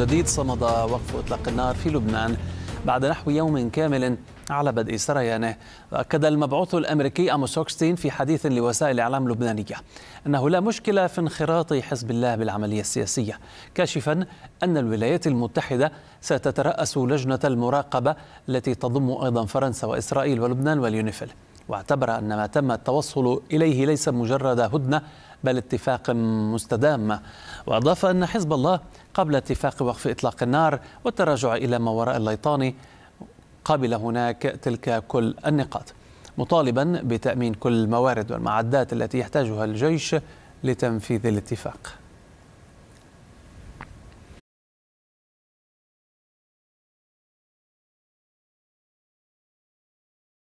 جديد صمد وقف اطلاق النار في لبنان بعد نحو يوم كامل على بدء سريانه واكد المبعوث الامريكي اموس هوكستين في حديث لوسائل اعلام لبنانيه انه لا مشكله في انخراط حزب الله بالعمليه السياسيه كاشفا ان الولايات المتحده ستتراس لجنه المراقبه التي تضم ايضا فرنسا واسرائيل ولبنان واليونيفل واعتبر ان ما تم التوصل اليه ليس مجرد هدنه بل اتفاق مستدام وأضاف أن حزب الله قبل اتفاق وقف إطلاق النار والتراجع إلى ما وراء الليطاني قبل هناك تلك كل النقاط مطالبا بتأمين كل الموارد والمعدات التي يحتاجها الجيش لتنفيذ الاتفاق